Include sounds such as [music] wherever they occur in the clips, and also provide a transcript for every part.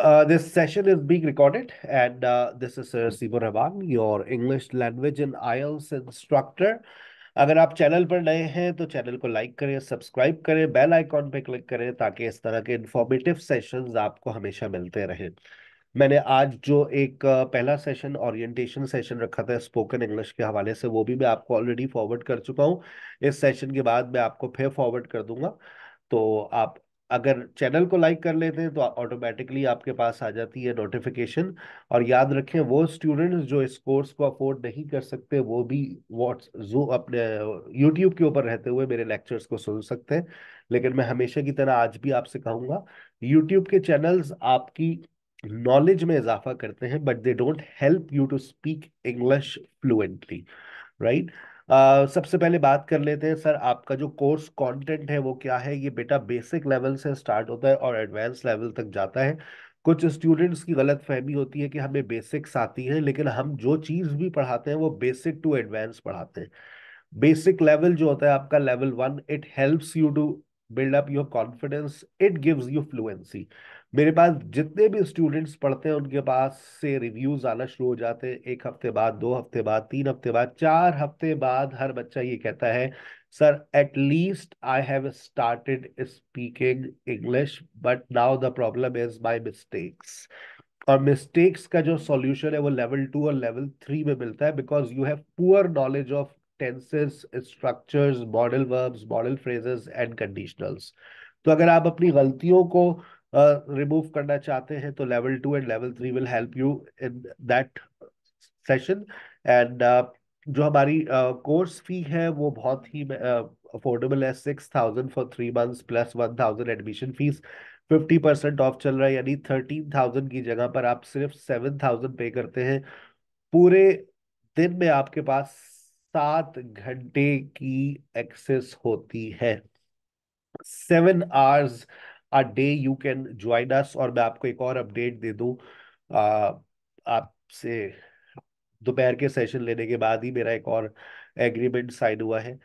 Uh, this session is being recorded, and uh, this is uh, hmm. Sibu Rahman, your English language and IELTS instructor. अगर आप channel पर नए हैं तो channel को like करें सब्सक्राइब करें बेल आइकॉन पर क्लिक करें ताकि इस तरह के इन्फॉर्मेटिव सेशन आपको हमेशा मिलते रहें मैंने आज जो एक uh, पहला सेशन ओरिएंटेशन सेशन रखा था स्पोकन इंग्लिश के हवाले से वो भी मैं आपको ऑलरेडी फॉरवर्ड कर चुका हूँ इस सेशन के बाद मैं आपको फिर फॉरवर्ड कर दूंगा तो आप अगर चैनल को लाइक कर लेते हैं तो ऑटोमेटिकली आपके पास आ जाती है नोटिफिकेशन और याद रखें वो स्टूडेंट्स जो इस कोर्स को अफोर्ड नहीं कर सकते वो भी व्हाट्स जो अपने यूट्यूब के ऊपर रहते हुए मेरे लेक्चर्स को सुन सकते हैं लेकिन मैं हमेशा की तरह आज भी आपसे कहूँगा यूट्यूब के चैनल्स आपकी नॉलेज में इजाफा करते हैं but they don't help you to speak English fluently right सबसे पहले बात कर लेते हैं सर आपका जो कोर्स कंटेंट है वो क्या है ये बेटा बेसिक लेवल से स्टार्ट होता है और एडवांस लेवल तक जाता है कुछ स्टूडेंट्स की गलत फहमी होती है कि हमें बेसिक्स आती है लेकिन हम जो चीज़ भी पढ़ाते हैं वो बेसिक टू एडवांस पढ़ाते हैं बेसिक लेवल जो होता है आपका level one it helps you to build up your confidence it gives you fluency मेरे पास जितने भी स्टूडेंट्स पढ़ते हैं उनके पास से रिव्यूज आना शुरू हो जाते हैं एक हफ्ते बाद दो हफ्ते बाद तीन हफ्ते बाद चार हफ्ते बाद हर बच्चा ये कहता है sir at least I have started speaking English but now the problem is my mistakes और मिस्टेक्स का जो सॉल्यूशन है वो लेवल टू और लेवल थ्री में मिलता है because you have poor knowledge of tenses structures modal verbs modal phrases and conditionals तो अगर आप अपनी गलतियों को रिमूव uh, करना चाहते हैं तो level two and level three will help you in that session and जो हमारी कोर्स uh, फी है वो बहुत ही अफोर्डेबल है six thousand for three months plus one thousand admission fees fifty percent off चल रहा है यानी थर्टीन थाउजेंड की जगह पर आप सिर्फ सेवन थाउजेंड पे करते हैं पूरे दिन में आपके पास सात घंटे की एक्सेस होती है seven hours a day you can join us और मैं आपको एक और अपडेट दे दूँ आपसे दोपहर के सेशन लेने के बाद ही मेरा एक और एग्रीमेंट साइन हुआ है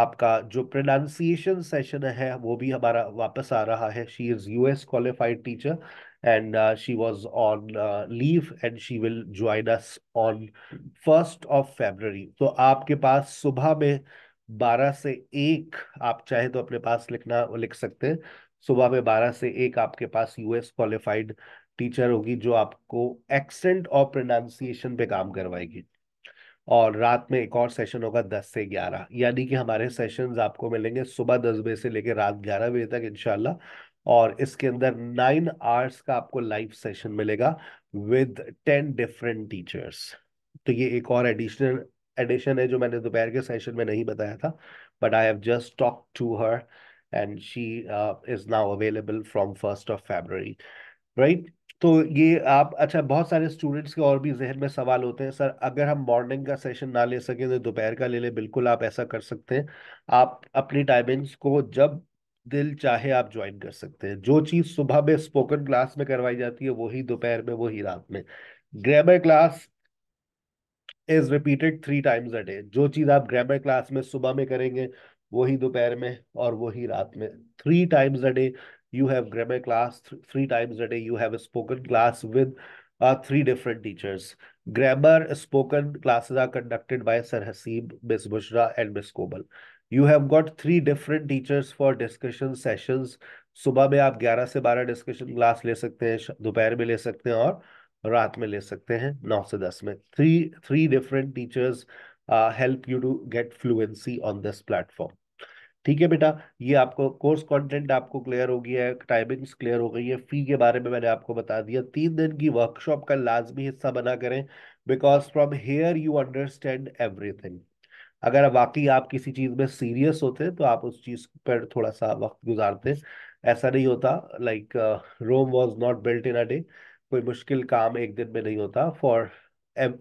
आपका जो प्रोनाउंसिएशन सेशन है वो भी हमारा वापस आ रहा है she is US qualified teacher and she she on leave and she will join us on first of February तो आपके पास सुबह में बारह से एक आप चाहे तो अपने पास लिखना लिख सकते हैं सुबह में बारह से एक आपके पास यूएस क्वालिफाइड टीचर होगी जो आपको एक्सेंट और प्रोनाउंसिएशन पे काम करवाएगी और रात में एक और सेशन होगा दस से ग्यारह यानी कि हमारे सेशंस आपको मिलेंगे सुबह दस बजे से लेकर रात ग्यारह बजे तक इनशाला और इसके अंदर नाइन आवर्स का आपको लाइव सेशन मिलेगा विद टेन डिफरेंट टीचर्स तो ये एक और एडिशनल एडिशन है जो मैंने दोपहर के सेशन में नहीं बताया था but I have just talk to her and she is now available from first of February right तो ये आप अच्छा बहुत सारे स्टूडेंट्स के और भी जहन में सवाल होते हैं सर अगर हम मॉर्निंग का सेशन ना ले सकें तो दोपहर का ले लें बिल्कुल आप ऐसा कर सकते हैं आप अपनी टाइमिंग्स को जब दिल चाहे आप ज्वाइन कर सकते हैं जो चीज़ सुबह में स्पोकन क्लास में करवाई जाती है वही दोपहर में वही रात में grammar class is repeated three times a day जो चीज़ आप ग्रामर क्लास में सुबह में करेंगे वही दोपहर में और वही रात में three times a day you have grammar class three times a day you have spoken class with three different teachers grammar spoken classes are conducted by sir Haseem miss Bushra and miss Kobal you have got three different teachers for discussion session सुबह में आप ग्यारह से बारह discussion class ले सकते हैं दोपहर में ले सकते हैं और रात में ले सकते हैं नौ से दस में three three different teachers help you to get fluency on this platform ठीक है बेटा ये आपको कोर्स कंटेंट आपको क्लियर हो गया है टाइमिंग्स क्लियर हो गई है फी के बारे में मैंने आपको बता दिया तीन दिन की वर्कशॉप का लाजमी हिस्सा बना करें because from here you understand everything अगर वाकई आप किसी चीज़ में सीरियस होते तो आप उस चीज़ पर थोड़ा सा वक्त गुजारते ऐसा नहीं होता like Rome was not built in a day कोई मुश्किल काम एक दिन में नहीं होता for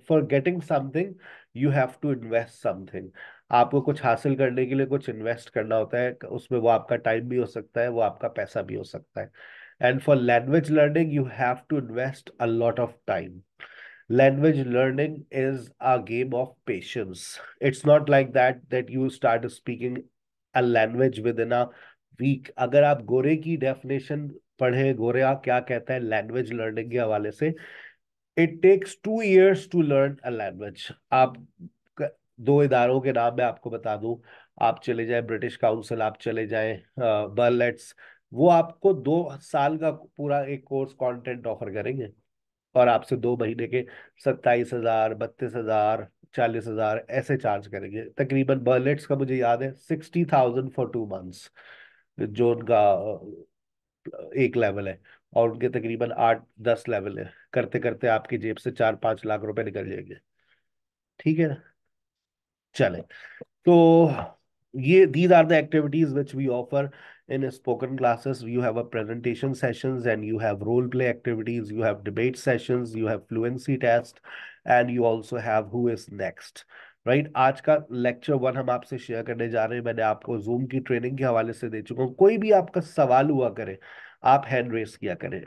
for getting something you have to invest something आपको कुछ हासिल करने के लिए कुछ इन्वेस्ट करना होता है उसमें वो आपका टाइम भी हो सकता है वो आपका पैसा भी हो सकता है and for language learning you have to invest a lot of time language learning is a game of patience it's not like that that you start speaking a language within a week अगर आप गोरे की definition पढ़े गोरे क्या कहता है language learning के हवाले से it takes two years to learn a language आप दो इदारों के नाम मैं आपको बता दूं आप चले जाए ब्रिटिश काउंसिल आप चले जाए बर्लेट्स वो आपको दो साल का पूरा एक कोर्स कंटेंट ऑफर करेंगे और आपसे दो महीने के सत्ताईस हजार बत्तीस हजार चालीस हजार ऐसे चार्ज करेंगे तकरीबन बर्लेट्स का मुझे याद है sixty thousand for two months जो उनका एक लेवल है और उनके तकरीबन आठ दस लेवल है करते करते आपकी जेब से चार पांच लाख रुपए निकल जाएंगे ठीक है ना चले तो ये these are the activities which we offer in spoken classes you have a presentation sessions and you have role play activities you have debate sessions you have fluency test and you also have who is next right आज का lecture one हम आपसे share करने जा रहे हैं मैंने आपको जूम की ट्रेनिंग के हवाले से दे चुका हूँ कोई भी आपका सवाल हुआ करे आप हैंड रेस किया करें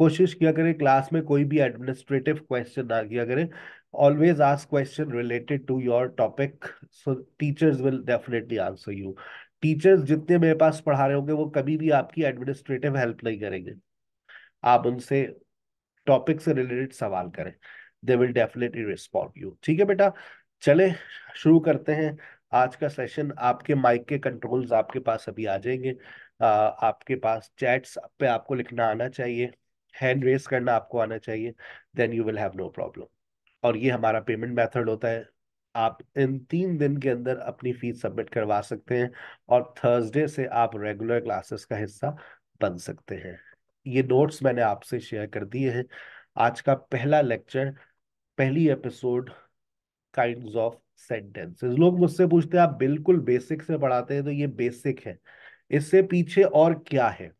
कोशिश किया करें क्लास में कोई भी एडमिनिस्ट्रेटिव क्वेश्चन ना किया करें always ask question related to your topic so teachers will definitely answer you teachers जितने मेरे पास पढ़ा रहे होंगे वो कभी भी आपकी एडमिनिस्ट्रेटिव हेल्प नहीं करेंगे आप उनसे टॉपिक से रिलेटेड सवाल करें they will definitely respond you ठीक है बेटा चले शुरू करते हैं आज का सेशन आपके माइक के कंट्रोल्स आपके पास अभी आ जाएंगे आ, आपके पास चैट्स पे आपको लिखना आना चाहिए हैंड रेस करना आपको आना चाहिए then you will have no problem और ये हमारा पेमेंट मेथड होता है आप इन तीन दिन के अंदर अपनी फीस सबमिट करवा सकते हैं और थर्सडे से आप रेगुलर क्लासेस का हिस्सा बन सकते हैं ये नोट्स मैंने आपसे शेयर कर दिए हैं आज का पहला लेक्चर पहली एपिसोड काइंड ऑफ सेंटेंसेस लोग मुझसे पूछते हैं आप बिल्कुल बेसिक से पढ़ाते हैं तो ये बेसिक है इससे पीछे और क्या है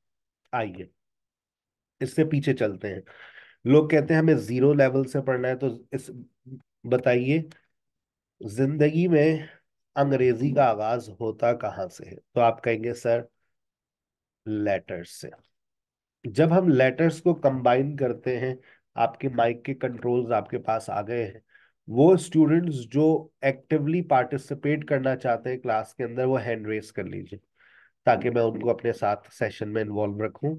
आइए इससे पीछे चलते हैं लोग कहते हैं हमें जीरो लेवल से पढ़ना है तो इस बताइए जिंदगी में अंग्रेजी का आगाज होता कहाँ से है तो आप कहेंगे सर लेटर्स से जब हम लेटर्स को कंबाइन करते हैं आपके माइक के कंट्रोल्स आपके पास आ गए हैं वो स्टूडेंट्स जो एक्टिवली पार्टिसिपेट करना चाहते हैं क्लास के अंदर वो हैंड रेस कर लीजिए ताकि मैं उनको अपने साथ सेशन में इन्वॉल्व रखूं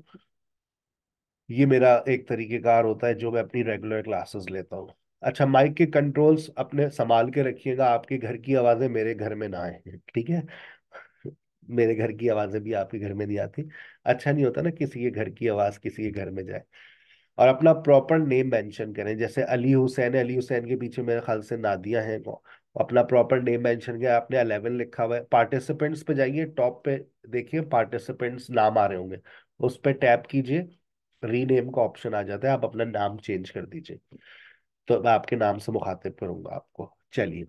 ये मेरा एक तरीकेकार होता है जो मैं अपनी रेगुलर क्लासेस लेता हूँ अच्छा माइक के कंट्रोल्स अपने संभाल के रखिएगा आपके घर की आवाज़ें मेरे घर में ना आए ठीक है मेरे घर की आवाज़ें भी आपके घर में नहीं आती अच्छा नहीं होता ना किसी के घर की आवाज़ किसी के घर में जाए और अपना प्रॉपर नेम मेंशन करें जैसे अली हुसैन अली हुसैन के पीछे मेरे ख्याल से नादिया हैं अपना प्रॉपर नेम मेंशन किया आपने अलेवन लिखा हुआ है पार्टिसिपेंट्स पे जाइए टॉप पे देखिए पार्टिसिपेंट्स नाम आ रहे होंगे उस पर टैप कीजिए रीनेम का ऑप्शन आ जाता है आप अपना नाम चेंज कर दीजिए तो मैं आपके नाम से मुखातिब करूंगा आपको चलिए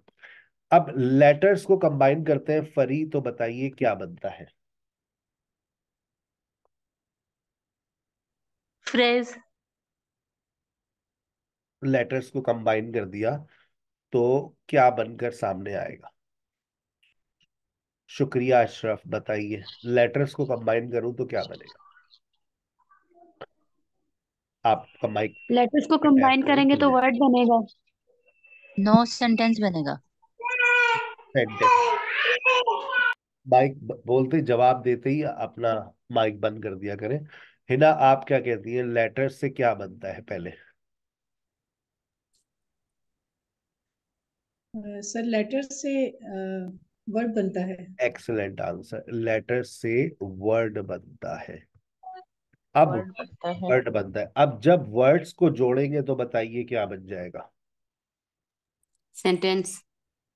अब लेटर्स को कंबाइन करते हैं फरी तो बताइए क्या बनता है फ्रेज लेटर्स को कंबाइन कर दिया तो क्या बनकर सामने आएगा शुक्रिया अशरफ बताइए लेटर्स को कंबाइन करूं तो क्या बनेगा आपका माइक hmm. लेटर्स को कंबाइन करेंगे तो वर्ड तो बनेगा नो सेंटेंस बनेगा सेंटेंस माइक बोलते जवाब देते ही अपना माइक बंद कर दिया करें हिना आप क्या कहती हैं लेटर से क्या बनता है पहले सर uh, लेटर से वर्ड uh, बनता है एक्सलेंट आंसर लेटर से वर्ड बनता है अब वर्ड बनता है अब जब वर्ड्स को जोड़ेंगे तो बताइए क्या बन जाएगा सेंटेंस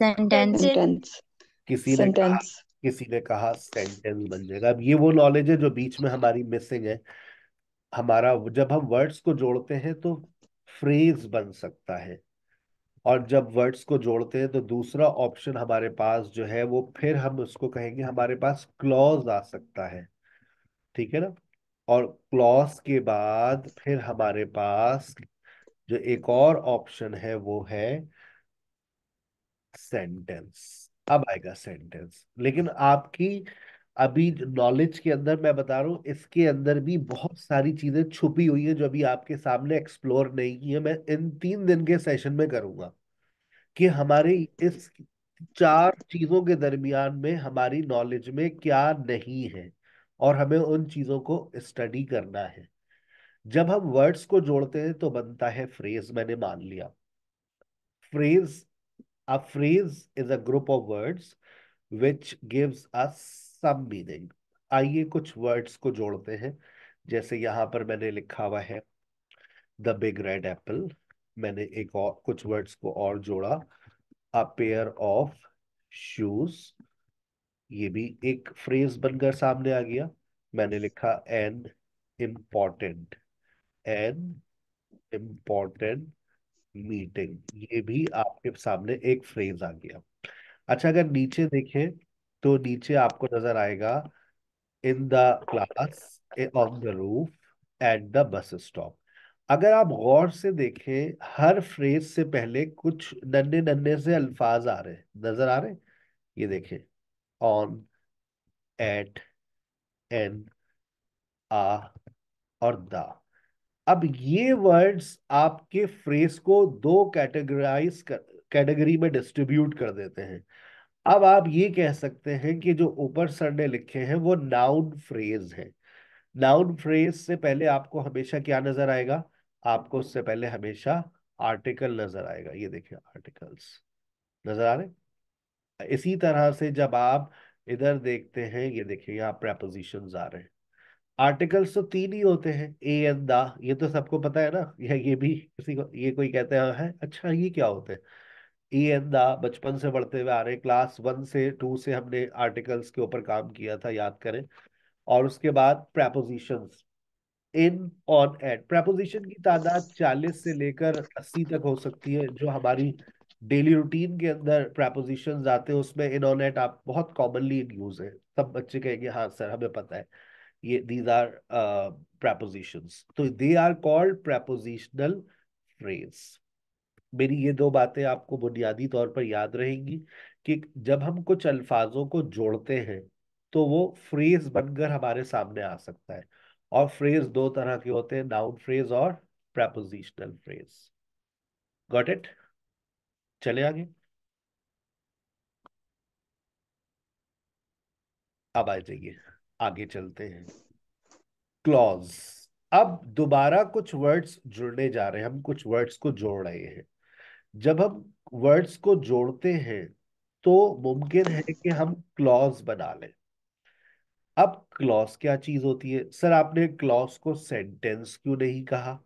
सेंटेंस किसी ने कहा किसी ने कहा सेंटेंस बन जाएगा अब ये वो नॉलेज है जो बीच में हमारी मिसिंग है हमारा जब हम वर्ड्स को जोड़ते हैं तो फ्रेज बन सकता है और जब वर्ड्स को जोड़ते हैं तो दूसरा ऑप्शन हमारे पास जो है वो फिर हम उसको कहेंगे हमारे पास क्लॉज आ सकता है ठीक है ना और क्लॉस के बाद फिर हमारे पास जो एक और ऑप्शन है वो है सेंटेंस अब आएगा सेंटेंस लेकिन आपकी अभी नॉलेज के अंदर मैं बता रहा हूँ इसके अंदर भी बहुत सारी चीजें छुपी हुई है जो अभी आपके सामने एक्सप्लोर नहीं की है मैं इन तीन दिन के सेशन में करूंगा कि हमारे इस चार चीजों के दरमियान में हमारी नॉलेज में क्या नहीं है और हमें उन चीज़ों को स्टडी करना है जब हम वर्ड्स को जोड़ते हैं तो बनता है फ्रेज मैंने मान लिया phrase a phrase is a group of words which gives a some meaning आइए कुछ वर्ड्स को जोड़ते हैं जैसे यहां पर मैंने लिखा हुआ है द बिग रेड एप्पल मैंने एक और कुछ वर्ड्स को और जोड़ा अ पेयर ऑफ शूज ये भी एक फ्रेज बनकर सामने आ गया मैंने लिखा an important an important meeting ये भी आपके सामने एक फ्रेज आ गया अच्छा अगर नीचे देखें तो नीचे आपको नजर आएगा in the class on the roof at the bus stop अगर आप गौर से देखें हर फ्रेज से पहले कुछ नन्हे नन्हे से अल्फाज आ रहे नजर आ रहे ये देखें on, at, in, a or the अब ये वर्ड्स आपके फ्रेज को दो कैटेगराइज कैटेगरी में डिस्ट्रीब्यूट कर देते हैं अब आप ये कह सकते हैं कि जो ऊपर सर ने लिखे हैं वो नाउन फ्रेज है नाउन फ्रेज से पहले आपको हमेशा क्या नजर आएगा आपको उससे पहले हमेशा आर्टिकल नजर आएगा ये देखिए आर्टिकल्स नजर आ रहे हैं? इसी तरह से जब आप इधर देखते हैं ये देखिए यहाँ प्रपोजिशन आ रहे हैं आर्टिकल्स तो तीन ही होते हैं ए एन दा ये तो सबको पता है ना या ये भी किसी को ये कोई कहते हैं है हाँ, अच्छा ये क्या होते हैं ए एन दा बचपन से बढ़ते हुए आ रहे हैं क्लास वन से टू से हमने आर्टिकल्स के ऊपर काम किया था याद करें और उसके बाद preposition in on at preposition की तादाद चालीस से लेकर अस्सी तक हो सकती है जो हमारी डेली रूटीन के अंदर प्रपोजिशन आते हैं उसमें इन ऑन एट आप बहुत कॉमनली इन यूज है सब बच्चे कहेंगे हाँ सर हमें पता है ये दीज आर प्रपोजिशंस तो they are called prepositional phrase मेरी ये दो बातें आपको बुनियादी तौर पर याद रहेंगी कि जब हम कुछ अल्फाजों को जोड़ते हैं तो वो फ्रेज बनकर हमारे सामने आ सकता है और फ्रेज दो तरह के होते हैं नाउन फ्रेज और प्रपोजिशनल फ्रेज गॉट इट चले आगे अब आ जाइए आगे चलते हैं क्लॉज अब दोबारा कुछ वर्ड्स जुड़ने जा रहे हैं हम कुछ वर्ड्स को जोड़ रहे हैं जब हम वर्ड्स को जोड़ते हैं तो मुमकिन है कि हम क्लॉज बना लें अब क्लॉज क्या चीज होती है सर आपने क्लॉज को सेंटेंस क्यों नहीं कहा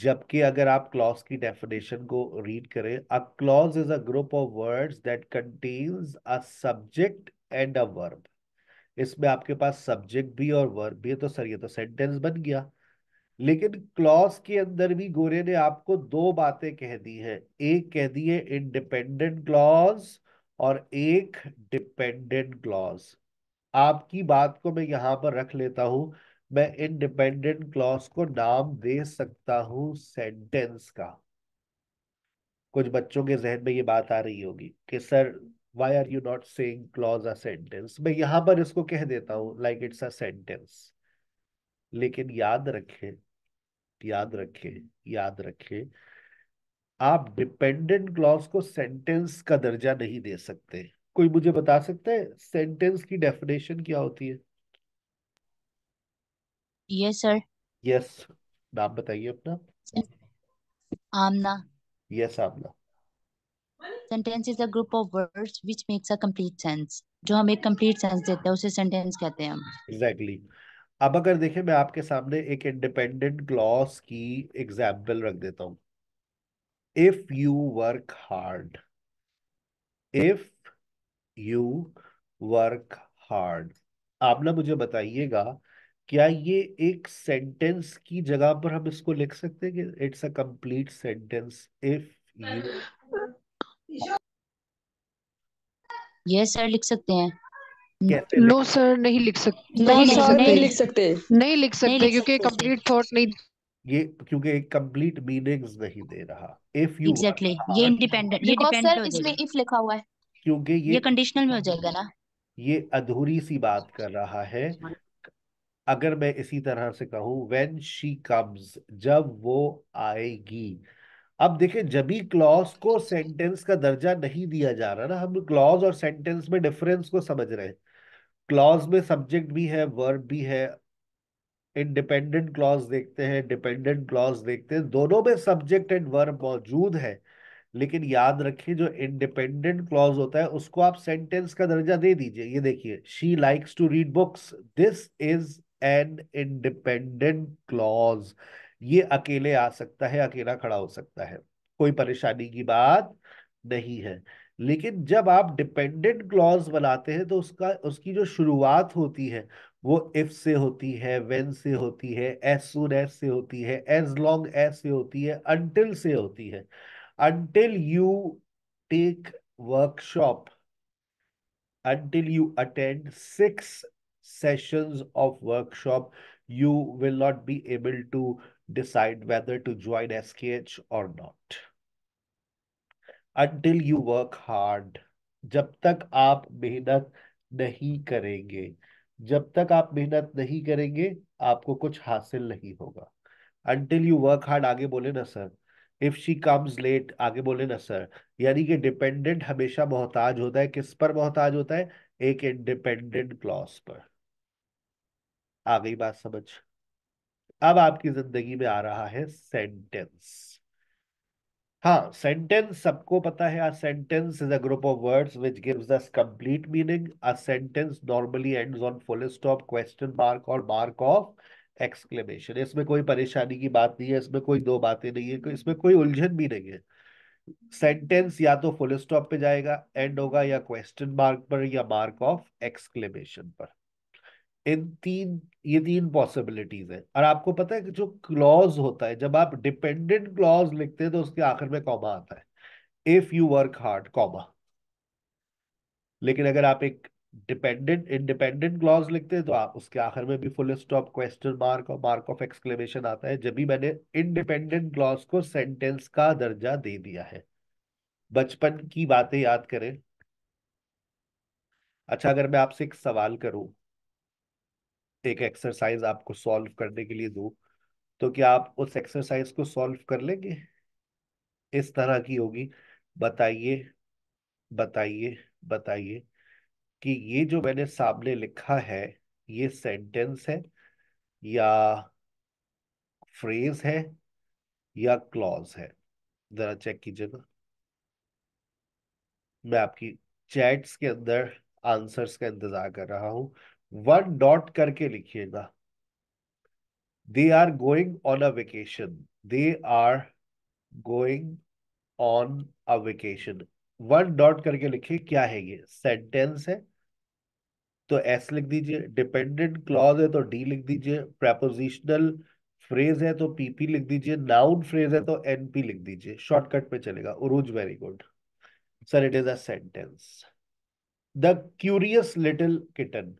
जबकि अगर आप क्लॉज की डेफिनेशन को रीड करें a clause is a group of words that contains a subject and a verb इसमें आपके पास सब्जेक्ट भी और वर्ब भी है तो सर ये तो सेंटेंस बन गया लेकिन क्लॉज के अंदर भी गोरे ने आपको दो बातें कह दी है एक कह दी है इंडिपेंडेंट क्लॉज और एक डिपेंडेंट क्लॉज आपकी बात को मैं यहां पर रख लेता हूं मैं इंडिपेंडेंट क्लॉज को नाम दे सकता हूँ सेंटेंस का कुछ बच्चों के जहन में ये बात आ रही होगी कि sir why are you not saying clause a sentence मैं यहां पर इसको कह देता हूं लाइक इट्स अ सेंटेंस लेकिन याद रखें याद रखें याद रखें आप डिपेंडेंट क्लॉज को सेंटेंस का दर्जा नहीं दे सकते कोई मुझे बता सकता है सेंटेंस की डेफिनेशन क्या होती है यस सर यस नाम बताइए अपना Amna yes Amna sentence is a group of words which makes a complete sense जो एक कंप्लीट सेंस देते हैं उसे सेंटेंस कहते हैं हम एग्जैक्टली exactly. अब अगर देखें मैं आपके सामने एक इंडिपेंडेंट क्लॉज की एग्जाम्पल रख देता हूँ if you work hard if you work hard आप ना मुझे बताइएगा क्या ये एक सेंटेंस की जगह पर हम इसको लिख सकते हैं कि it's a complete sentence if you yes sir लिख सकते हैं नो सर नहीं लिख सकते नहीं लिख सकते नहीं लिख सकते नहीं लिख सकते क्योंकि कंप्लीट थॉट नहीं ये क्योंकि एक कंप्लीट मीनिंग्स नहीं दे रहा इफ यू एग्जैक्टली ये इंडिपेंडेंट ये डिपेंड सर इसमें इफ लिखा हुआ है क्योंकि ये ये कंडीशनल में हो जाएगा ना ये अधूरी सी बात कर रहा है अगर मैं इसी तरह से कहूँ वेन शी कम्स जब वो आएगी अब देखिए जब ही क्लॉज को सेंटेंस का दर्जा नहीं दिया जा रहा ना हम क्लॉज और सेंटेंस में डिफरेंस को समझ रहे हैं क्लॉज में सब्जेक्ट भी है वर्ब भी है इंडिपेंडेंट क्लॉज देखते हैं डिपेंडेंट क्लॉज देखते हैं दोनों में सब्जेक्ट एंड वर्ब मौजूद है लेकिन याद रखिए जो इंडिपेंडेंट क्लॉज होता है उसको आप सेंटेंस का दर्जा दे दीजिए ये देखिए she likes to read books this is an independent clause ये अकेले आ सकता है अकेला खड़ा हो सकता है कोई परेशानी की बात नहीं है लेकिन जब आप डिपेंडेंट क्लॉज बनाते हैं तो उसका उसकी जो शुरुआत होती है वो इफ से होती है वेन से होती है एज सुन एज से होती है एज लॉन्ग एज से होती है अनटिल से होती है until you take workshop until you attend six sessions of workshop, you will not be able to decide whether to join SKH or not. Until you work hard, जब तक आप मेहनत नहीं करेंगे जब तक आप मेहनत नहीं करेंगे आपको कुछ हासिल नहीं होगा अनटिल यू वर्क हार्ड आगे बोले ना sir if she comes late आगे बोले ना सर यानी कि डिपेंडेंट हमेशा मोहताज होता है किस पर मोहताज होता है एक इंडिपेंडेंट क्लॉज पर आ गई बात समझ अब आपकी जिंदगी में आ रहा है सेंटेंस हाँ सेंटेंस सबको पता है a sentence is a group of words which gives us complete meaning a sentence normally ends on full stop question mark और मार्क ऑफ एक्सक्लेमेशन इसमें कोई परेशानी की बात नहीं है इसमें कोई दो बातें नहीं है इसमें कोई उलझन भी नहीं है सेंटेंस या तो फुल स्टॉप पे जाएगा एंड होगा या क्वेश्चन मार्क पर या मार्क ऑफ एक्सक्लेमेशन पर इन तीन ये तीन पॉसिबिलिटीज है और आपको पता है कि जो क्लॉज होता है जब आप डिपेंडेंट क्लॉज लिखते हैं तो उसके आखिर में कॉमा आता है if you work hard comma लेकिन अगर आप एक डिपेंडेंट इंडिपेंडेंट क्लॉज लिखते हैं तो आप उसके आखिर में भी फुल स्टॉप क्वेश्चन मार्क और मार्क ऑफ एक्सक्लेमेशन आता है जब भी मैंने इंडिपेंडेंट क्लॉज को सेंटेंस का दर्जा दे दिया है बचपन की बातें याद करें अच्छा अगर मैं आपसे एक सवाल करूं एक एक्सरसाइज आपको सॉल्व करने के लिए दू तो क्या आप उस एक्सरसाइज को सॉल्व कर लेंगे इस तरह की होगी बताइए बताइए बताइए कि ये जो मैंने सामने लिखा है ये सेंटेंस है या फ्रेज है या क्लॉज है जरा चेक कीजिएगा मैं आपकी चैट्स के अंदर आंसर्स का इंतजार कर रहा हूं वन डॉट करके लिखिएगा they are going on a vacation they are going on a vacation one dot करके लिखिए क्या है ये सेंटेंस है तो एस लिख दीजिए डिपेंडेंट क्लॉज है तो डी लिख दीजिए प्रेपोजिशनल फ्रेज है तो पीपी लिख दीजिए नाउन फ्रेज है तो एनपी लिख दीजिए शॉर्टकट पे चलेगा Uruj very good sir it is a sentence the curious little kitten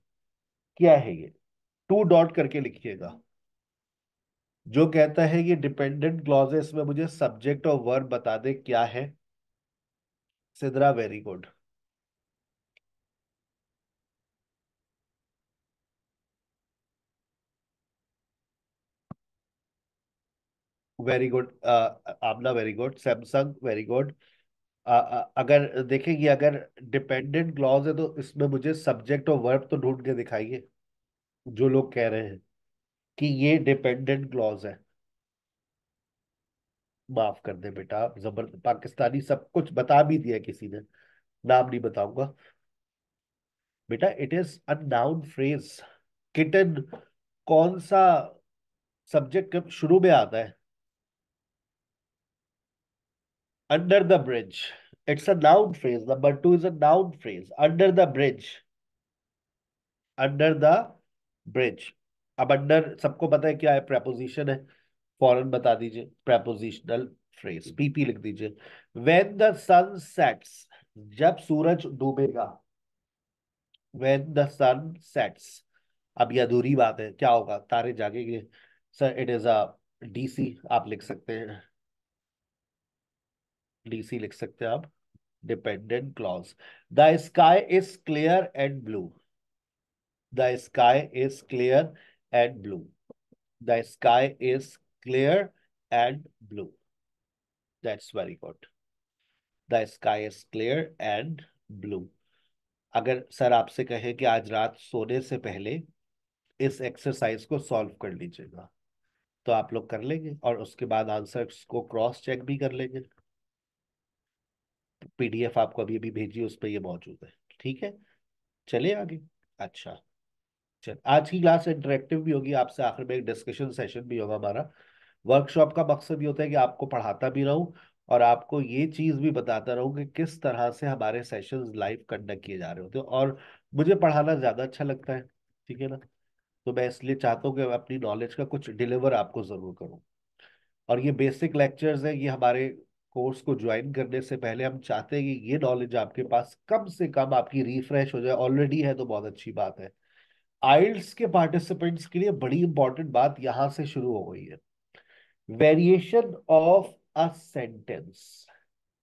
क्या है ये टू डॉट करके लिखिएगा जो कहता है ये डिपेंडेंट क्लॉजेस में मुझे सब्जेक्ट और वर्ब बता दे क्या है Sidra very good very good आपना very good Samsung very good अगर देखेंगे अगर डिपेंडेंट क्लॉज है तो इसमें मुझे सब्जेक्ट और वर्ब तो ढूंढ के दिखाइए जो लोग कह रहे हैं कि ये डिपेंडेंट क्लॉज है माफ कर दे बेटा जबर पाकिस्तानी सब कुछ बता भी दिया किसी ने नाम नहीं बताऊंगा बेटा it is a noun phrase kitten कौन सा सब्जेक्ट शुरू में आता है under the bridge. It's a noun phrase. Number two is a noun phrase. Under the bridge. Under the bridge. अब अंडर सबको पता है क्या है प्रपोजिशन है फॉरन बता दीजिए प्रपोजिशनल फ्रेज पीपी लिख दीजिए वेन द सन सेट्स जब सूरज डूबेगा वेन द सन सेट्स अब ये अधूरी बात है क्या होगा तारे जागेंगे sir it is a DC आप लिख सकते हैं डीसी लिख सकते हैं आप dependent clause the sky is clear and blue the sky is clear and blue the sky is clear and blue that's very good the sky is clear and blue अगर sir आपसे कहे कि आज रात सोने से पहले इस एक्सरसाइज को सॉल्व कर लीजिएगा तो आप लोग कर लेंगे और उसके बाद आंसर को क्रॉस चेक भी कर लेंगे पीडीएफ आपको अभी अभी भेजी उस पर ये मौजूद है ठीक है चले आगे अच्छा चल आज की क्लास इंटरेक्टिव भी होगी आपसे आखिर में एक डिस्कशन सेशन भी होगा हमारा वर्कशॉप का मकसद ये होता है कि आपको पढ़ाता भी रहूं और आपको ये चीज़ भी बताता रहूं कि किस तरह से हमारे सेशन लाइव कंडक्ट किए जा रहे होते हैं और मुझे पढ़ाना ज़्यादा अच्छा लगता है ठीक है ना तो मैं इसलिए चाहता हूँ कि अपनी नॉलेज का कुछ डिलीवर आपको ज़रूर करूँ और ये बेसिक लेक्चर्स हैं ये हमारे कोर्स को ज्वाइन करने से पहले हम चाहते हैं कि ये नॉलेज आपके पास कम से कम आपकी रिफ्रेश हो जाए ऑलरेडी है तो बहुत अच्छी बात है आइल्स के पार्टिसिपेंट्स के लिए बड़ी इंपॉर्टेंट बात यहां से शुरू हो गई है वेरिएशन ऑफ अ सेंटेंस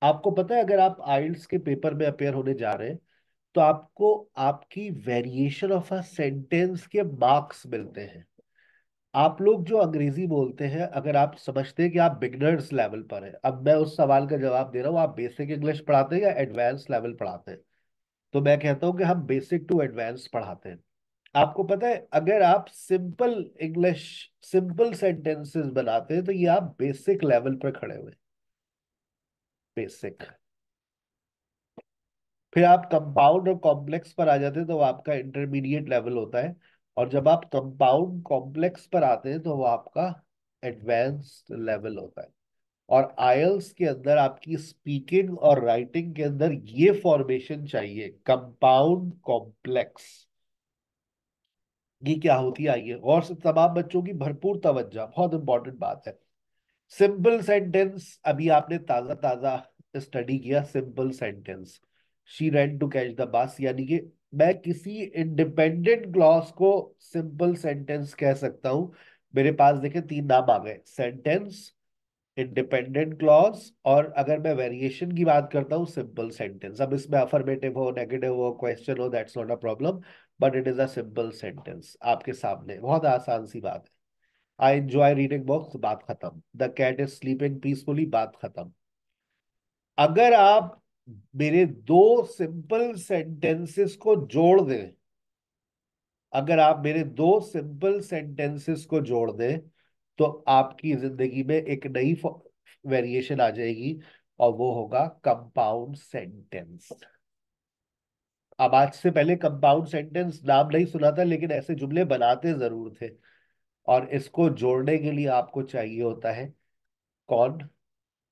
आपको पता है अगर आप आइल्स के पेपर में अपेयर होने जा रहे हैं तो आपको आपकी वेरिएशन ऑफ अ सेंटेंस के मार्क्स मिलते हैं आप लोग जो अंग्रेजी बोलते हैं अगर आप समझते हैं कि आप बिगनर्स लेवल पर हैं अब मैं उस सवाल का जवाब दे रहा हूँ आप बेसिक इंग्लिश पढ़ाते हैं या एडवांस लेवल पढ़ाते हैं तो मैं कहता हूँ कि हम बेसिक टू एडवांस पढ़ाते हैं आपको पता है अगर आप सिंपल इंग्लिश सिंपल सेंटेंसेस बनाते हैं तो ये आप बेसिक लेवल पर खड़े हुए बेसिक फिर आप कंपाउंड और कॉम्प्लेक्स पर आ जाते हैं तो आपका इंटरमीडिएट लेवल होता है और जब आप कंपाउंड कॉम्प्लेक्स पर आते हैं तो वो आपका एडवांस्ड लेवल होता है और आयल्स के अंदर आपकी स्पीकिंग और राइटिंग के अंदर ये फॉर्मेशन चाहिए कंपाउंड कॉम्प्लेक्स ये क्या होती है आइए और से तमाम बच्चों की भरपूर तवज्जा बहुत इंपॉर्टेंट बात है सिंपल सेंटेंस अभी आपने ताजा ताजा स्टडी किया simple sentence she ran to catch the bus यानी कि मैं किसी इंडिपेंडेंट क्लॉज को सिंपल सेंटेंस कह सकता हूं मेरे पास देखे तीन नाम आ गए सेंटेंस इंडिपेंडेंट क्लॉज और अगर मैं वेरिएशन की बात करता हूँ सिंपल सेंटेंस अब इसमें अफर्मेटिव हो नेगेटिव हो क्वेश्चन हो that's not a problem but it is a simple sentence आपके सामने बहुत आसान सी बात है आई एंजॉय रीडिंग बुक्स बात खत्म the cat is sleeping peacefully बात खत्म अगर आप मेरे दो सिंपल सेंटेंसेस को जोड़ दें अगर आप मेरे दो सिंपल सेंटेंसेस को जोड़ दें तो आपकी जिंदगी में एक नई वेरिएशन आ जाएगी और वो होगा कंपाउंड सेंटेंस अब आज से पहले कंपाउंड सेंटेंस नाम नहीं सुना था लेकिन ऐसे जुमले बनाते जरूर थे और इसको जोड़ने के लिए आपको चाहिए होता है कौन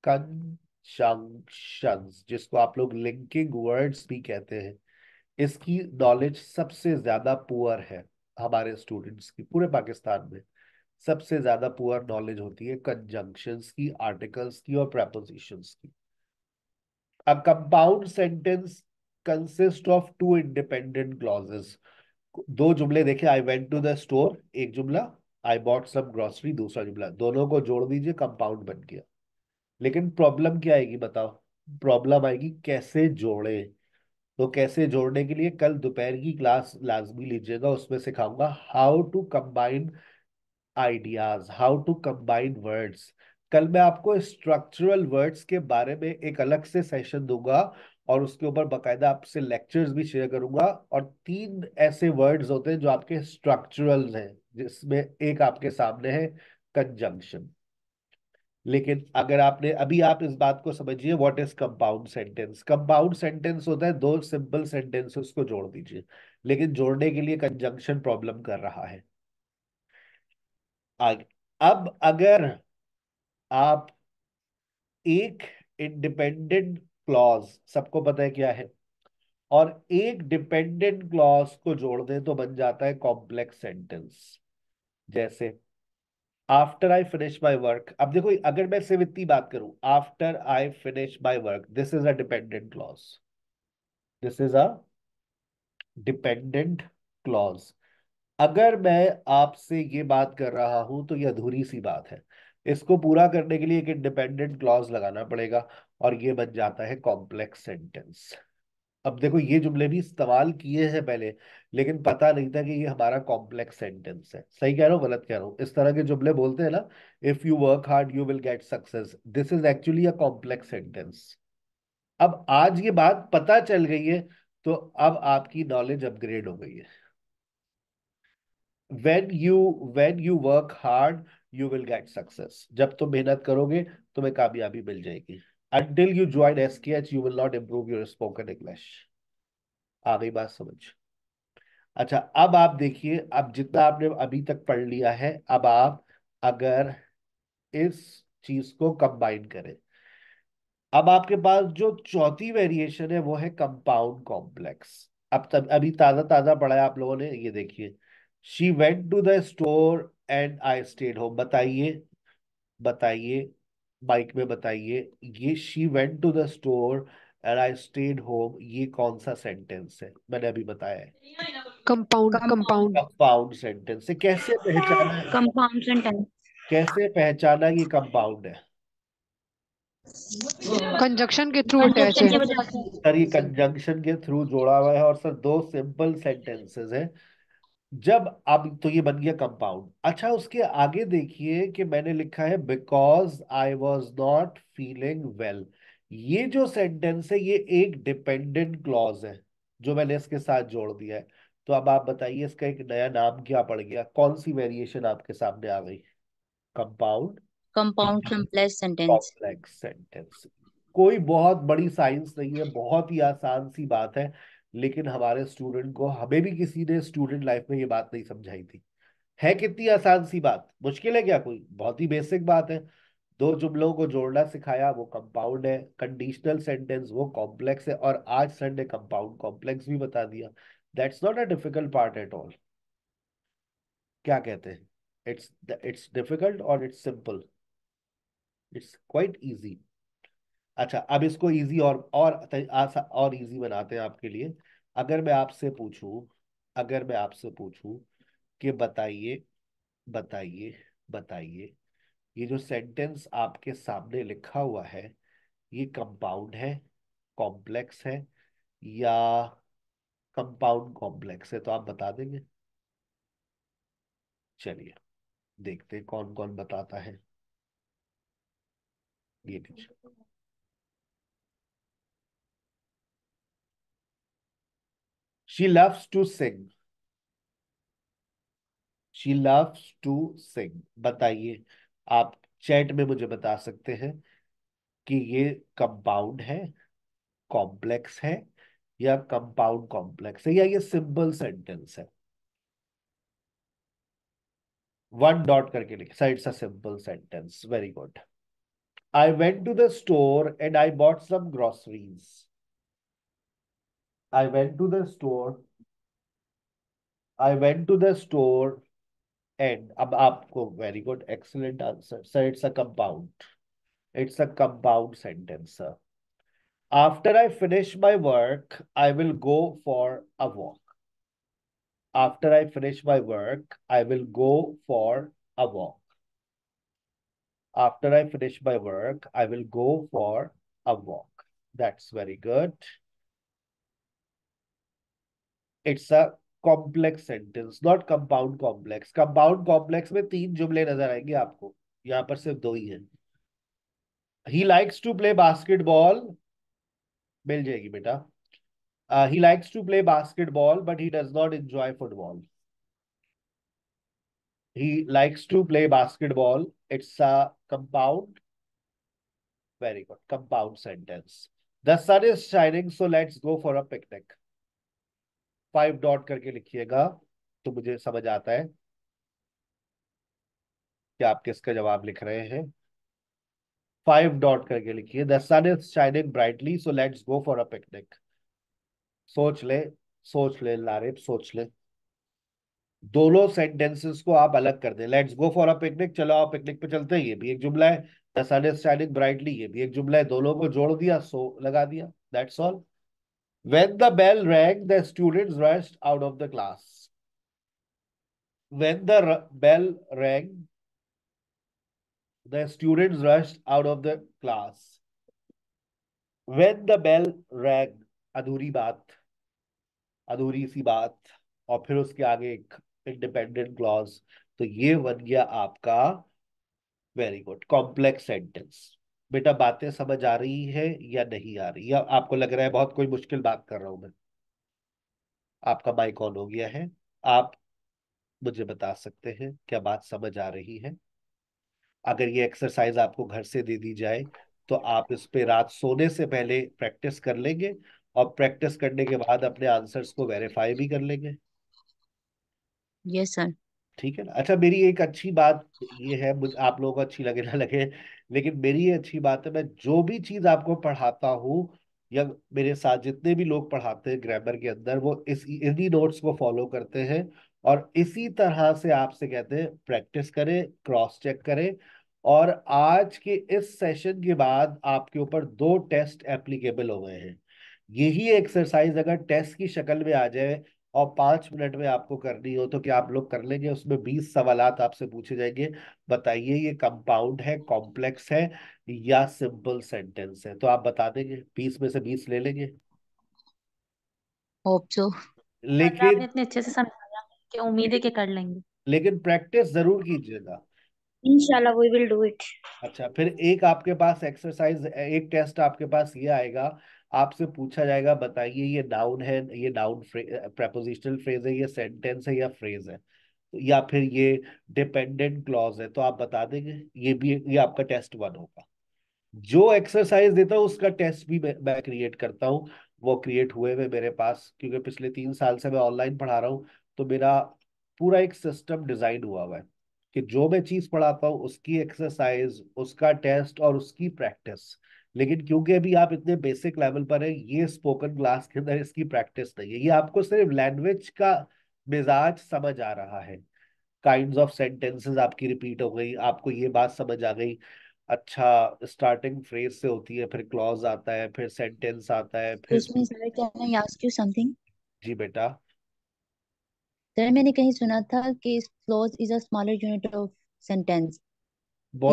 कन शंक्शंस जिसको आप लोग लिंकिंग वर्ड्स भी कहते हैं इसकी नॉलेज सबसे ज्यादा पुअर है हमारे स्टूडेंट्स की पूरे पाकिस्तान में सबसे ज्यादा पुअर नॉलेज होती है कंजंक्शंस की आर्टिकल्स की और प्रपोजिशंस की a compound sentence consist of two independent clauses दो जुमले देखे I went to the store एक जुमला आई बॉट सम ग्रोसरी दूसरा जुमला दोनों को जोड़ दीजिए कंपाउंड बन गया लेकिन प्रॉब्लम क्या आएगी बताओ प्रॉब्लम आएगी कैसे जोड़े तो कैसे जोड़ने के लिए कल दोपहर की क्लास लाजमी लीजिएगा उसमें सिखाऊंगा how to combine ideas how to combine words कल मैं आपको स्ट्रक्चरल वर्ड्स के बारे में एक अलग से सेशन दूंगा और उसके ऊपर बाकायदा आपसे लेक्चर्स भी शेयर करूंगा और तीन ऐसे वर्ड्स होते हैं जो आपके स्ट्रक्चरल हैं जिसमें एक आपके सामने है कंजंक्शन लेकिन अगर आपने अभी आप इस बात को समझिए what is compound sentence compound sentence होता है दो सिंपल सेंटेंसेस को जोड़ दीजिए लेकिन जोड़ने के लिए कंजंक्शन प्रॉब्लम कर रहा है आगे अब अगर आप एक इंडिपेंडेंट क्लॉज सबको पता है क्या है और एक डिपेंडेंट क्लॉज को जोड़ दें तो बन जाता है कॉम्प्लेक्स सेंटेंस जैसे after I finish my work अब देखो अगर मैं सिर्फ इतनी बात करूं after I finish my work this is a dependent clause this is a dependent clause अगर मैं आपसे ये बात कर रहा हूं तो यह अधूरी सी बात है इसको पूरा करने के लिए एक इंडिपेंडेंट क्लॉज लगाना पड़ेगा और ये बन जाता है कॉम्प्लेक्स सेंटेंस अब देखो ये जुमले भी इस्तेमाल किए हैं पहले लेकिन पता नहीं था कि ये हमारा कॉम्प्लेक्स सेंटेंस है सही कह रहा हूँ गलत कह रहा हूँ इस तरह के जुमले बोलते हैं ना if you work hard you will get success this is actually a complex sentence अब आज ये बात पता चल गई है तो अब आपकी नॉलेज अपग्रेड हो गई है when you when you work hard you will get success जब तुम मेहनत करोगे तुम्हें कामयाबी मिल जाएगी until you join SKH, you will not improve your spoken English. आ गई बात समझ अच्छा अब आप देखिए अब जितना आपने अभी तक पढ़ लिया है अब आप अगर इस चीज को कंबाइन करें अब आपके पास जो चौथी वेरिएशन है वो है कंपाउंड कॉम्प्लेक्स अब तब अभी ताजा ताजा पढ़ा है आप लोगों ने ये देखिए she went to the store and I stayed home बताइए बताइए माइक में बताइए ये she went to the store and I stayed home ये कौन सा सेंटेंस है मैंने अभी बताया है कंपाउंड कंपाउंड कंपाउंड सेंटेंस से कैसे पहचाना कंपाउंड सेंटेंस कैसे पहचाना ये कंपाउंड है कंजक्शन के थ्रू अटैच है सर ये कंजक्शन के थ्रू जोड़ा हुआ है और सर दो सिंपल सेंटेंसेस हैं जब अब तो ये बन गया कंपाउंड अच्छा उसके आगे देखिए कि मैंने लिखा है because I was not feeling well ये जो सेंटेंस है ये एक डिपेंडेंट क्लॉज है जो मैंने इसके साथ जोड़ दिया है तो अब आप बताइए इसका एक नया नाम क्या पड़ गया कौन सी वेरिएशन आपके सामने आ गई compound compound complex sentence complex sentence कोई बहुत बड़ी साइंस नहीं है बहुत ही आसान सी बात है लेकिन हमारे स्टूडेंट को हमें भी किसी ने स्टूडेंट लाइफ में ये बात नहीं समझाई थी है कितनी आसान सी बात मुश्किल है क्या कोई बहुत ही बेसिक बात है दो जुमलों को जोड़ना सिखाया वो कंपाउंड है कंडीशनल सेंटेंस वो कॉम्प्लेक्स है और आज सर ने कंपाउंड कॉम्प्लेक्स भी बता दिया that's not a difficult part at all क्या कहते हैं इट्स इट्स डिफिकल्ट और it's simple it's quite easy अच्छा अब इसको इजी और और आसा और इजी बनाते हैं आपके लिए अगर मैं आपसे पूछूं अगर मैं आपसे पूछूं कि बताइए बताइए बताइए ये जो सेंटेंस आपके सामने लिखा हुआ है ये कंपाउंड है कॉम्प्लेक्स है या कंपाउंड कॉम्प्लेक्स है तो आप बता देंगे चलिए देखते हैं कौन कौन बताता है ये लीजिए she loves to sing she loves to sing बताइए आप चैट में मुझे बता सकते हैं कि ये कंपाउंड है कॉम्प्लेक्स है या कंपाउंड कॉम्प्लेक्स है या ये सिंपल सेंटेंस है वन डॉट करके लिखे so it's a simple sentence very good I went to the store and I bought some groceries I went to the store. I went to the store and ab aapko very good, excellent answer. Sir, it's a compound. It's a compound sentence, sir. After I finish my work, I will go for a walk. After I finish my work, I will go for a walk. After I finish my work, I will go for a walk. That's very good. It's a complex sentence not compound complex compound complex में तीन जुमले नजर आएंगे आपको यहाँ पर सिर्फ दो ही हैं he likes to play basketball मिल जाएगी बेटा he likes to play basketball but he does not enjoy football he likes to play basketball it's a compound very good compound sentence the sun is shining so let's go for a picnic five dot करके लिखिएगा तो मुझे समझ आता है कि आप किसका जवाब लिख रहे हैं फाइव डॉट करके लिखिए the sun is shining brightly so let's go for a picnic सोच ले सोच ले लारे सोच ले दोनों सेंटेंसेस को आप अलग कर दें let's go for a picnic चलो आप पिकनिक पे चलते हैं ये भी एक जुमला है the sun is shining brightly ये भी एक जुमला है दोनों को जोड़ दिया सो लगा दिया that's all When the bell rang, the students rushed out of the class. When the bell rang, the students rushed out of the class. When the bell rang, adhuri baat, adhuri si baat, aur phir uske aage ek independent clause, So, ye van gaya very good complex sentence. बेटा बातें समझ आ रही है या नहीं आ रही या आपको लग रहा है बहुत कोई मुश्किल बात कर रहा हूं मैं आपका माइक ऑन हो गया है आप मुझे बता सकते हैं क्या बात समझ आ रही है अगर ये एक्सरसाइज आपको घर से दे दी जाए तो आप इस पे रात सोने से पहले प्रैक्टिस कर लेंगे और प्रैक्टिस करने के बाद अपने आंसर्स को वेरीफाई भी कर लेंगे यस yes, सर ठीक है ना अच्छा मेरी एक अच्छी बात ये है मुझे आप लोगों को अच्छी लगे ना लगे लेकिन मेरी ये अच्छी बात है मैं जो भी चीज़ आपको पढ़ाता हूँ या मेरे साथ जितने भी लोग पढ़ाते हैं ग्रामर के अंदर वो इस इन्हीं नोट्स को फॉलो करते हैं और इसी तरह से आपसे कहते हैं प्रैक्टिस करें क्रॉस चेक करें और आज के इस सेशन के बाद आपके ऊपर दो टेस्ट एप्लीकेबल हो गए हैं यही एक्सरसाइज अगर टेस्ट की शक्ल में आ जाए और पांच मिनट में आपको करनी हो तो क्या आप लोग कर लेंगे उसमें बीस सवाल आपसे पूछे जाएंगे बताइए ये कंपाउंड है कॉम्प्लेक्स है या सिंपल सेंटेंस है तो आप बता देंगे बीस में से बीस ले लेंगे लेकिन इतने अच्छे से समझाया कि उम्मीद है कि कर लेंगे लेकिन प्रैक्टिस जरूर कीजिएगा इंशाल्लाह वी विल डू इट अच्छा फिर एक आपके पास एक्सरसाइज एक टेस्ट आपके पास ये आएगा आपसे पूछा जाएगा बताइए ये डाउन है ये डाउन प्रेपोजिशनल फ्रेज है ये सेंटेंस है या फ्रेज है या फिर ये डिपेंडेंट क्लॉज है तो आप बता देंगे ये भी ये आपका टेस्ट वन होगा जो एक्सरसाइज देता हूँ उसका टेस्ट भी मैं, मैं क्रिएट करता हूँ वो क्रिएट हुए हुए मेरे पास क्योंकि पिछले तीन साल से मैं ऑनलाइन पढ़ा रहा हूँ तो मेरा पूरा एक सिस्टम डिजाइन हुआ हुआ है कि जो मैं चीज पढ़ाता हूँ उसकी एक्सरसाइज उसका टेस्ट और उसकी प्रैक्टिस लेकिन क्योंकि अभी आप इतने बेसिक लेवल पर है ये स्पोकन क्लास के अंदर इसकी प्रैक्टिस नहीं है ये आपको सिर्फ लैंग्वेज का मिजाज समझ आ रहा है काइंड ऑफ सेंटेंसेस आपकी रिपीट हो गई आपको ये बात समझ आ गई अच्छा स्टार्टिंग फ्रेज से होती है फिर क्लॉज आता है फिर सेंटेंस आता है फिर इसमें sir can I ask you something जी बेटा सर मैंने कहीं सुना था कि clause is a smaller unit of sentence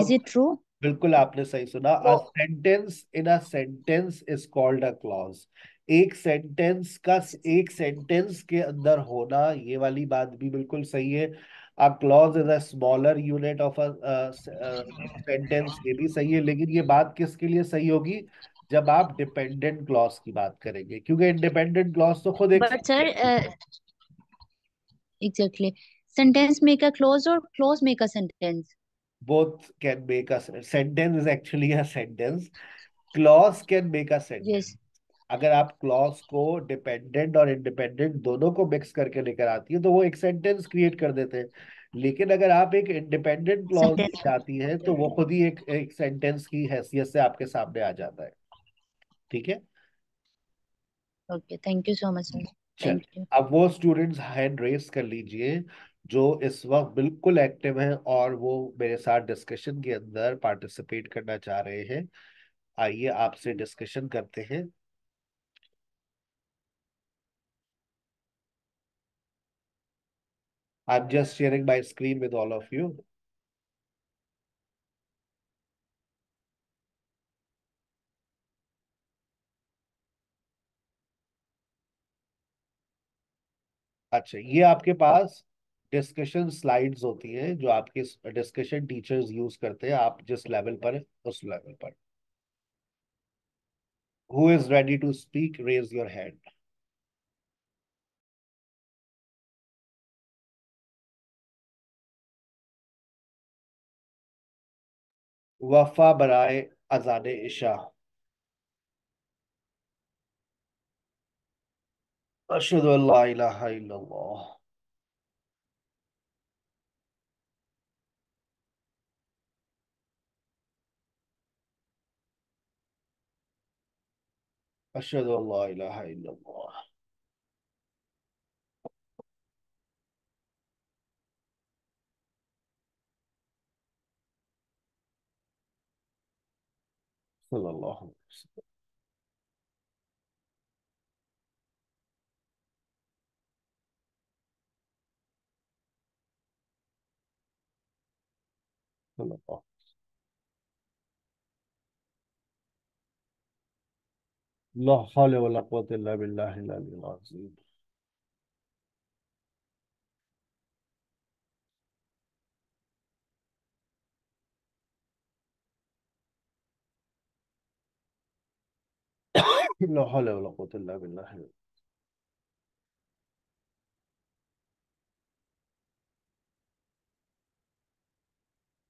is it true बिल्कुल आपने सही सुना a sentence in a sentence is called a clause एक सेंटेंस का एक सेंटेंस के अंदर होना ये वाली बात भी बिल्कुल सही है a clause is a smaller unit of a sentence ये भी सही है लेकिन ये बात किसके लिए सही होगी जब आप डिपेंडेंट क्लॉज की बात करेंगे क्योंकि इंडिपेंडेंट क्लॉज तो खुद एक sir exactly sentence make a clause और clause make a sentence both can make a sentence is actually a sentence clause can make a sentence yes. अगर आप क्लॉज को डिपेंडेंट और इंडिपेंडेंट दोनों को मिक्स करके लेकर आती है तो वो एक सेंटेंस क्रिएट कर देते हैं लेकिन अगर आप एक इंडिपेंडेंट क्लॉज चाहती है तो वो खुद ही एक एक सेंटेंस की हैसियत से आपके सामने आ जाता है ठीक है okay thank you so much sir अब वो स्टूडेंट्स हैंड रेस कर लीजिए जो इस वक्त बिल्कुल एक्टिव हैं और वो मेरे साथ डिस्कशन के अंदर पार्टिसिपेट करना चाह रहे हैं आइए आपसे डिस्कशन करते हैं am just sharing my screen with all of you अच्छा ये आपके पास डिस्कशन स्लाइड्स होती हैं जो आपके डिस्कशन टीचर्स यूज करते हैं आप जिस लेवल पर है उस लेवल पर who is ready to speak raise your hand वफा बराए अजाने इशा अशद أشهد أن لا إله إلا الله صلى الله عليه وسلم صلى الله لا حول ولا قوة إلا بالله العلي العظيم [coughs] لا حول ولا قوة إلا بالله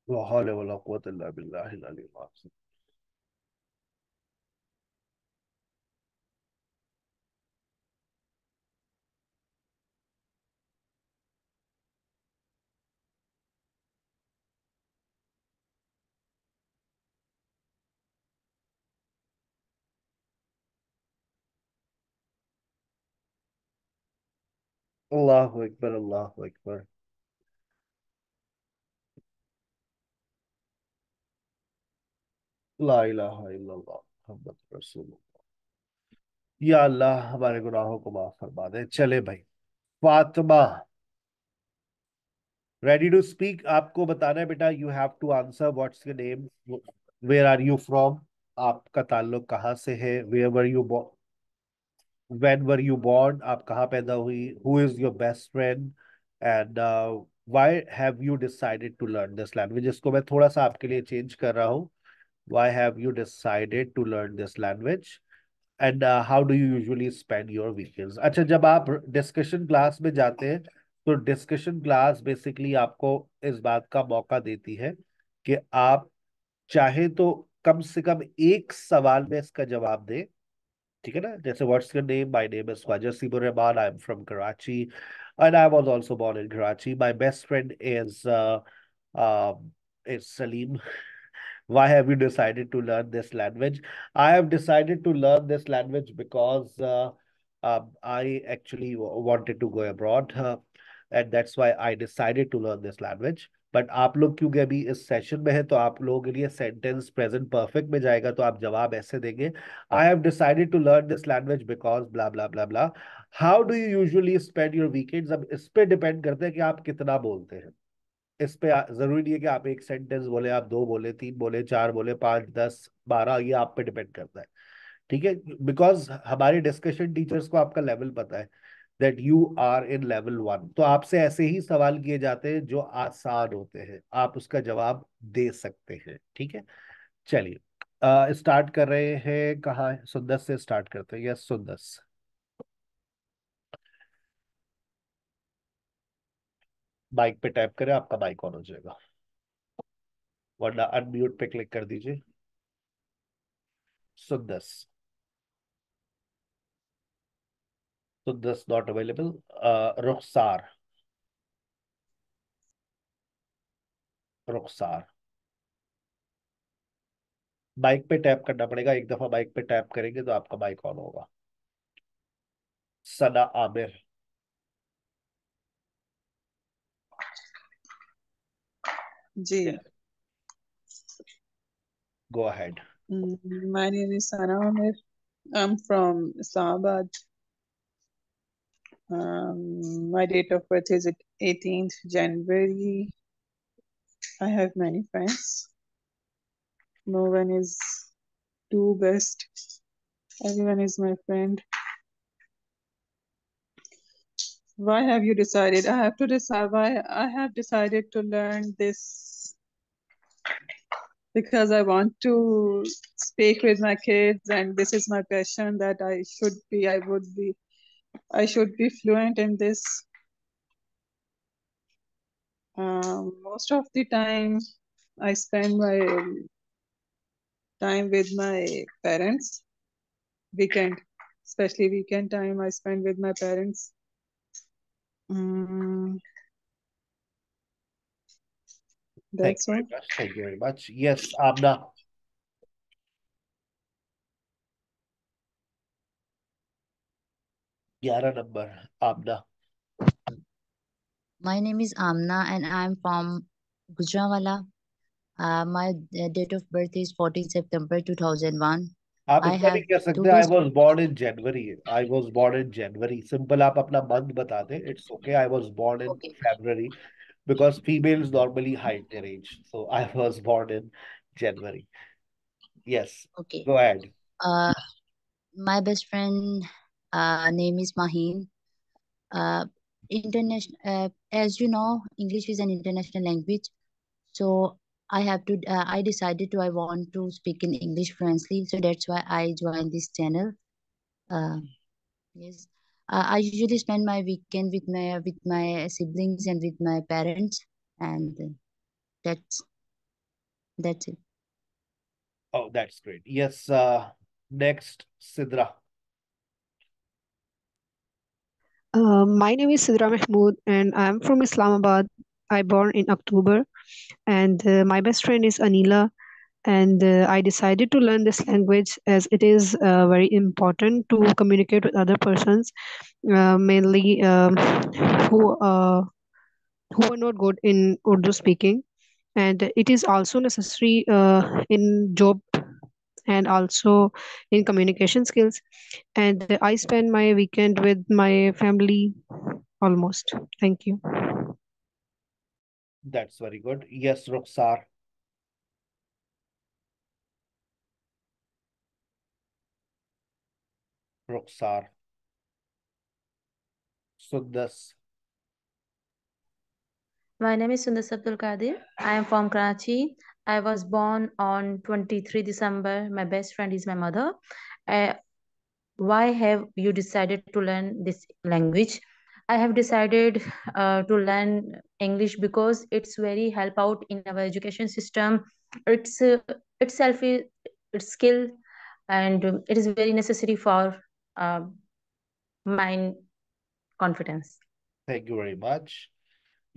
لا حول ولا قوة إلا بالله العلي العظيم अल्लाह अकबर अल्लाह अकबर ला इलाहा इल्लल्लाह मुहम्मद रसूलुल्लाह या अल्लाह हमारे गुनाहों को माफ फरमा दे चले भाई फातिमा रेडी टू स्पीक आपको बताना है बेटा you have to answer what's your name where are you from आपका ताल्लुक कहाँ से है where were you born when were you born aap कहाँ paida hui who is your best friend and uh, why have you decided to learn this language isko main thoda sa aapke liye change kar raha hu why have you decided to learn this language and uh, how do you usually spend your weekends acha jab aap discussion class mein jate hain तो discussion class basically आपको इस बात का मौका देती है कि आप चाहे तो कम से कम एक सवाल में इसका जवाब दें ठीक है ना जैसे what's your name my name is Wazir Sibur Rahman I am from Karachi and I was also born in Karachi my best friend is is Salim. [laughs] Why have you decided to learn this language? I have decided to learn this language because uh, um, I actually wanted to go abroad. Uh, and that's why I decided to learn this language. But आप लोग क्योंकि अभी इस session में है तो आप लोगों के लिए सेंटेंस प्रेजेंट परफेक्ट में जाएगा तो आप जवाब ऐसे देंगे I have decided to learn this language because blah blah blah blah how do you usually spend your weekends अब इस पर डिपेंड करते हैं कि आप कितना बोलते हैं इस पे जरूरी नहीं है कि आप एक सेंटेंस बोले आप दो बोले तीन बोले चार बोले पाँच दस बारह ये आप पे डिपेंड करता है ठीक है बिकॉज हमारे डिस्कशन टीचर्स को आपका लेवल पता है that you are in level one तो आपसे ऐसे ही सवाल किए जाते हैं जो आसान होते हैं आप उसका जवाब दे सकते हैं ठीक है चलिए स्टार्ट कर रहे हैं कहा सुंदस से स्टार्ट करते हैं यस सुंदस बाइक पे टैप करें आपका बाइक ऑन हो जाएगा वरना अनम्यूट पे क्लिक कर दीजिए Sundas so this not available uh ruksar ruksar bike पे टैप करना पड़ेगा एक दफा बाइक पे टैप करेंगे तो आपका बाइक ऑन होगा Sana Aamir ji go ahead my name is Sana Aamir I am from Islamabad Um, my date of birth is 18th January. I have many friends. No one is too best. Everyone is my friend. Why have you decided? I have to decide why I have decided to learn this because I want to speak with my kids and this is my passion that I should be, I would be I should be fluent in this. Um, most of the time, I spend my um, time with my parents. Weekend, especially weekend time, I spend with my parents. Um, that's Thank you very much. Thank you very much. Yes, Abna. 11 number amna my name is amna and i'm from gujranwala uh, my uh, date of birth is 14 september 2001 I, I, I was born in January. I was born in January. Simple, aap apna month bata de. It's okay. I was born in February because females normally hide their age. So I was born in January. Yes. Okay. Go ahead. Uh, my best friend uh, name is Mahin. Uh, international, uh, as you know, English is an international language. So I have to, uh, I decided to, I want to speak in English fluently. So that's why I joined this channel. Uh, yes. Uh, I usually spend my weekend with my with my siblings and with my parents, and that's that's it. Oh, that's great. Yes. Uh, next, Sidra. Um, my name is Sidra Mahmood, and I'm from Islamabad. I born in October, and uh, my best friend is Anila. And uh, I decided to learn this language as it is uh, very important to communicate with other persons, uh, mainly um, who uh, who are not good in Urdu speaking. And it is also necessary uh, in job and also in communication skills. And I spend my weekend with my family almost. Thank you. That's very good. Yes, Ruxar. Ruxar. Sundas. My name is Sundas Abdul Kadir. I am from Karachi. I was born on 23 December. My best friend is my mother. Uh, why have you decided to learn this language? I have decided uh, to learn English because it's very help out in our education system. It's uh, itself is it's skill, and it is very necessary for uh, mind confidence. Thank you very much.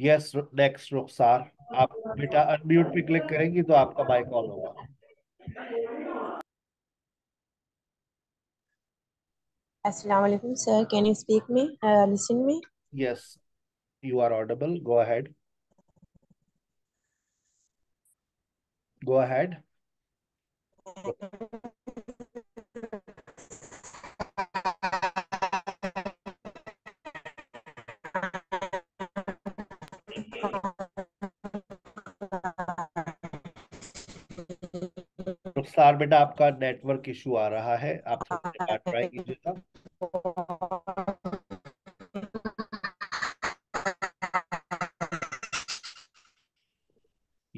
Yes next Rukhsar आप बेटा unmute पे click करेंगी तो आपका mic call होगा अस्सलाम वालेकुम sir can you speak me listen me yes you are audible go ahead go ahead sir बेटा आपका नेटवर्क इशू आ रहा है आप ट्राई कीजिएगा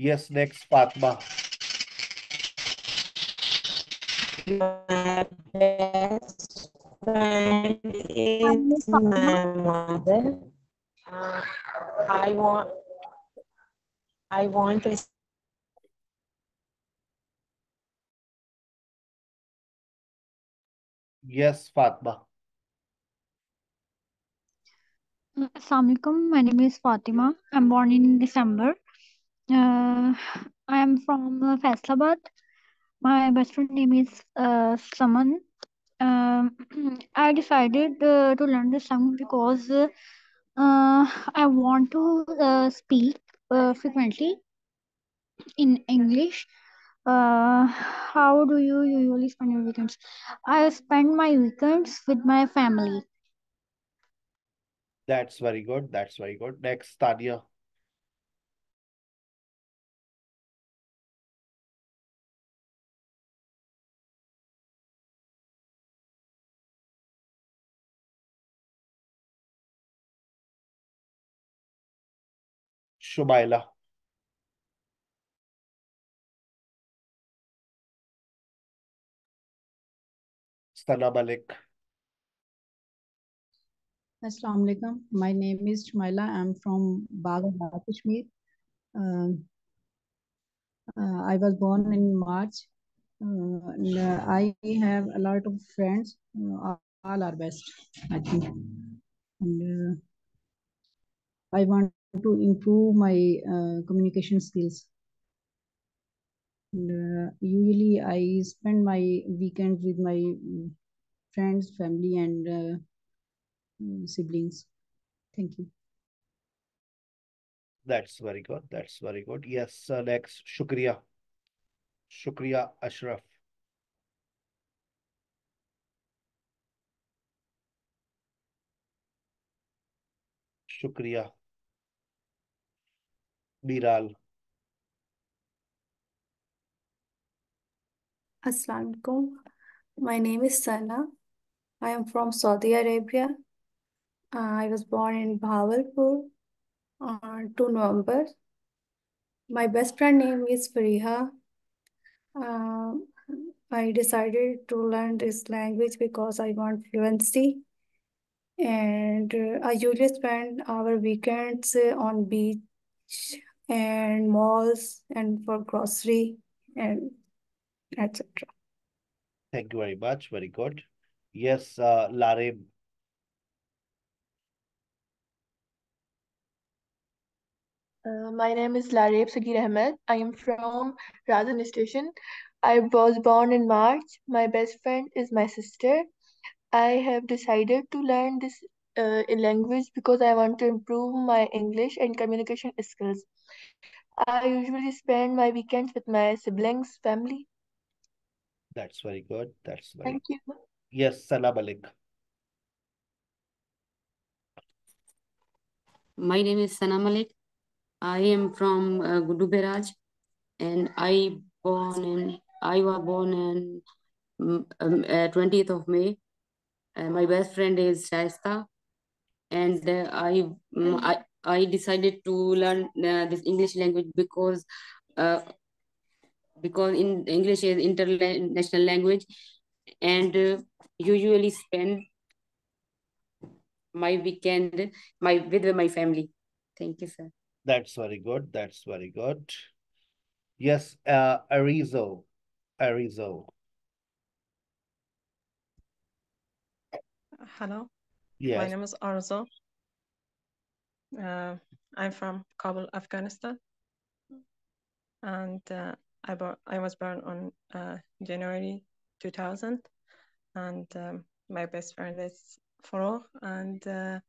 yes next Fatima My best friend is I want I want to Yes, Fatma. Uh, Assalamualaikum. My name is Fatima. I'm born in December. Uh, I am from uh, Faisalabad. My best friend name is uh, Saman. Um, [clears throat] I decided uh, to learn this song because uh, uh, I want to speak frequently in English uh, how do you usually spend your weekends? I spend my weekends with my family. That's very good. That's very good. Next, Tadia. Shubaila. Sanaa Assalamu alaikum. My name is Shmaila. I'm from Baghdad, Kashmir. Um, uh, I was born in March. Uh, and, uh, I have a lot of friends. Uh, all are best, I think. And uh, I want to improve my uh, communication skills. And, uh, usually I spend my weekends with my friends, family, and uh, mm, siblings. Thank you. That's very good. That's very good. Yes, uh, next, Shukriya. Shukriya Ashraf. Shukriya. Biral. Assalamualaikum. My name is Sana. I am from Saudi Arabia. Uh, I was born in Bahawalpur on uh, 2 November. My best friend name is Fariha. Uh, I decided to learn this language because I want fluency. And uh, I usually spend our weekends on beach and malls and for grocery and etc. Thank you very much. Very good. Yes, uh, Larib. Uh, my name is Larib Sagir Ahmed. I am from Razan Station. I was born in March. My best friend is my sister. I have decided to learn this uh, language because I want to improve my English and communication skills. I usually spend my weekends with my siblings, family, that's very good. That's very Thank you. Yes, Salam Alaikum. My name is Sana Malik. I am from uh, Guduberaj and I born in I was born in mm, um, uh, 20th of May. Uh, my best friend is Shaista and uh, I, um, I I decided to learn uh, this English language because uh, because in English is international language and uh, usually spend my weekend my with my family. Thank you, sir. That's very good. That's very good. Yes, uh, Arizo. Arizo. Hello. Yes. My name is Arzo. Uh, I'm from Kabul, Afghanistan. And uh, I, I was born on uh, January 2000, and um, my best friend is Foro, and uh,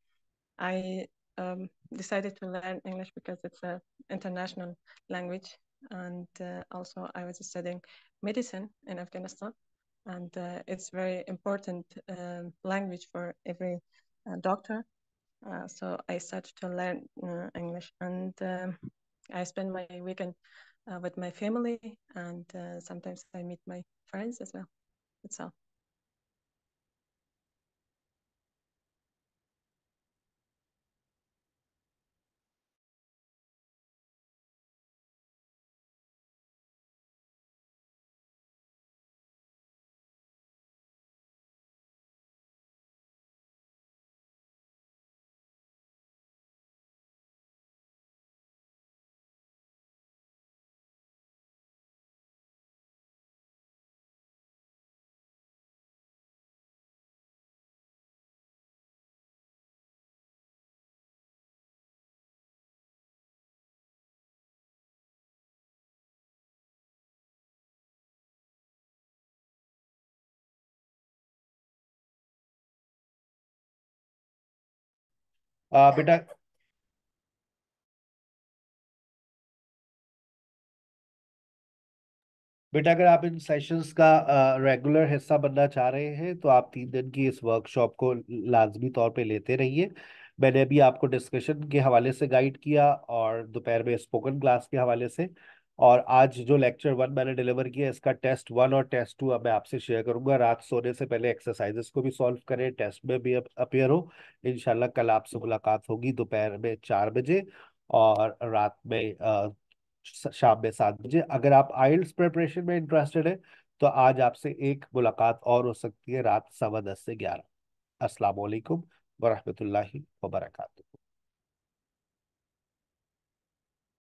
I um, decided to learn English because it's an international language, and uh, also I was studying medicine in Afghanistan, and uh, it's very important um, language for every uh, doctor. Uh, so I started to learn English, and um, I spend my weekend uh, with my family, and uh, sometimes I meet my friends as well. That's all. आ, बेटा बेटा अगर आप इन sessions का regular हिस्सा बनना चाह रहे हैं तो आप तीन दिन की इस वर्कशॉप को लाजमी तौर पे लेते रहिए मैंने अभी आपको डिस्कशन के हवाले से गाइड किया और दोपहर में स्पोकन क्लास के हवाले से और आज जो लेक्चर वन मैंने डिलीवर किया इसका टेस्ट वन और टेस्ट टू अब मैं आपसे शेयर करूंगा रात सोने से पहले एक्सरसाइजेस को भी सॉल्व करें टेस्ट में भी अपेयर हो इनशाला कल आपसे मुलाकात होगी दोपहर में चार बजे और रात में शाम में सात बजे अगर आप आइल्स प्रिपरेशन में इंटरेस्टेड है तो आज आपसे एक मुलाकात और हो सकती है रात सवा दस से ग्यारह वरहमत लाही वर्का